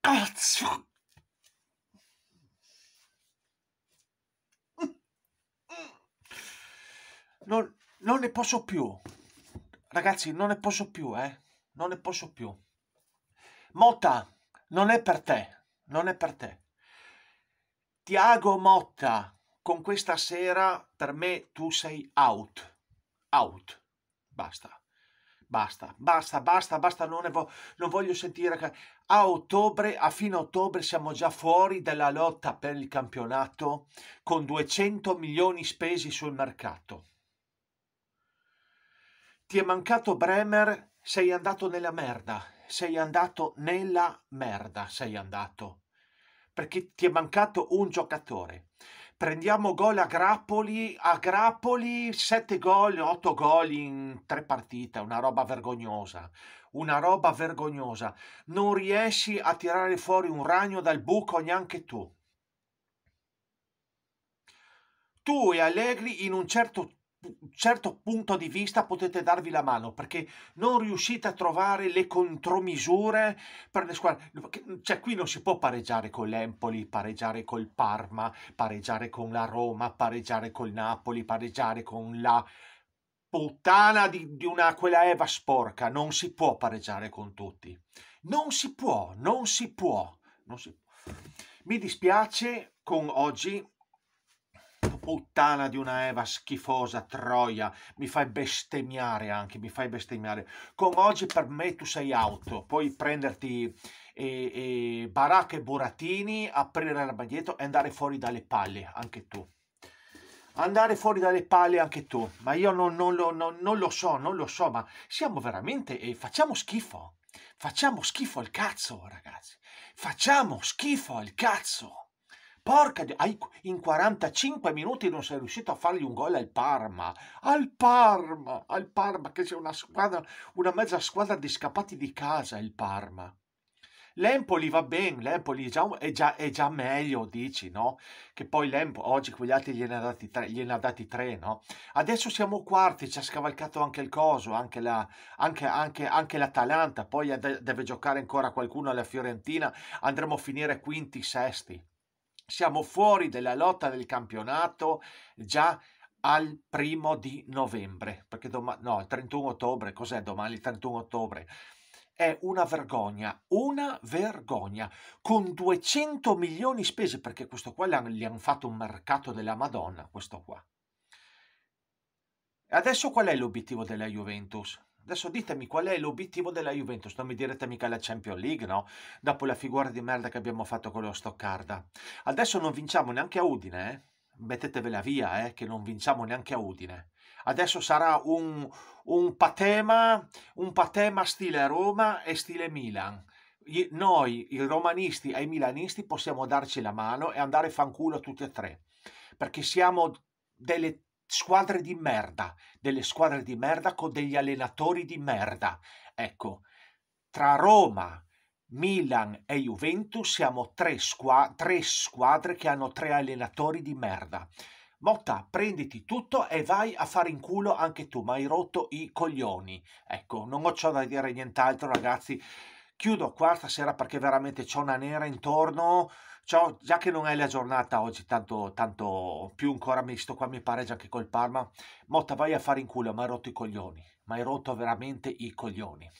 Cazzo! Non, non ne posso più. Ragazzi, non ne posso più, eh. Non ne posso più. Motta, non è per te. Non è per te. Tiago Motta, con questa sera per me tu sei out. Out. Basta. Basta, basta, basta, basta, non, vo non voglio sentire... A ottobre, a fine ottobre siamo già fuori dalla lotta per il campionato con 200 milioni spesi sul mercato. Ti è mancato Bremer, sei andato nella merda, sei andato nella merda, sei andato. Perché ti è mancato un giocatore prendiamo gol a grappoli, a grappoli 7 gol, 8 gol in 3 partite, una roba vergognosa, una roba vergognosa. Non riesci a tirare fuori un ragno dal buco neanche tu. Tu e Allegri in un certo certo punto di vista potete darvi la mano perché non riuscite a trovare le contromisure per le squadre cioè qui non si può pareggiare con l'Empoli pareggiare col Parma pareggiare con la Roma pareggiare col Napoli pareggiare con la puttana di, di una quella Eva sporca non si può pareggiare con tutti non si può non si può non si... mi dispiace con oggi puttana di una Eva schifosa, troia, mi fai bestemmiare anche, mi fai bestemmiare. Con oggi per me tu sei auto, puoi prenderti eh, eh, baracca e burattini, aprire l'armadietto e andare fuori dalle palle, anche tu. Andare fuori dalle palle anche tu, ma io non, non, lo, non, non lo so, non lo so, ma siamo veramente, eh, facciamo schifo, facciamo schifo al cazzo ragazzi, facciamo schifo al cazzo. Porca di... In 45 minuti non sei riuscito a fargli un gol al Parma. Al Parma! Al Parma, che c'è una squadra, una mezza squadra di scappati di casa, il Parma. L'Empoli va bene, l'Empoli è già, è, già, è già, meglio, dici, no? Che poi l'Empoli, oggi quegli altri gliene ha dati tre, gliene ha dati tre no? Adesso siamo quarti, ci ha scavalcato anche il coso, anche, la, anche, anche, anche l'Atalanta, poi deve giocare ancora qualcuno alla Fiorentina, andremo a finire quinti, sesti siamo fuori dalla lotta del campionato già al primo di novembre, perché domani, no, il 31 ottobre, cos'è domani il 31 ottobre? È una vergogna, una vergogna, con 200 milioni spese, perché questo qua gli hanno, han fatto un mercato della Madonna, questo qua. Adesso qual è l'obiettivo della Juventus? Adesso ditemi qual è l'obiettivo della Juventus, non mi direte mica la Champions League, no? Dopo la figura di merda che abbiamo fatto con lo Stoccarda. Adesso non vinciamo neanche a Udine, eh? Mettetevela via, eh? Che non vinciamo neanche a Udine. Adesso sarà un, un, patema, un patema stile Roma e stile Milan noi, i romanisti e i milanisti, possiamo darci la mano e andare fanculo tutti e tre, perché siamo delle squadre di merda, delle squadre di merda con degli allenatori di merda. Ecco, tra Roma, Milan e Juventus siamo tre, squa tre squadre che hanno tre allenatori di merda. Motta, prenditi tutto e vai a fare in culo anche tu, ma hai rotto i coglioni. Ecco, non ho ciò da dire nient'altro, ragazzi. Chiudo qua stasera perché veramente c'è una nera intorno, già che non è la giornata oggi, tanto, tanto più ancora mi sto qua, mi pare già che col Parma. Motta vai a fare in culo, ma hai rotto i coglioni, ma hai rotto veramente i coglioni.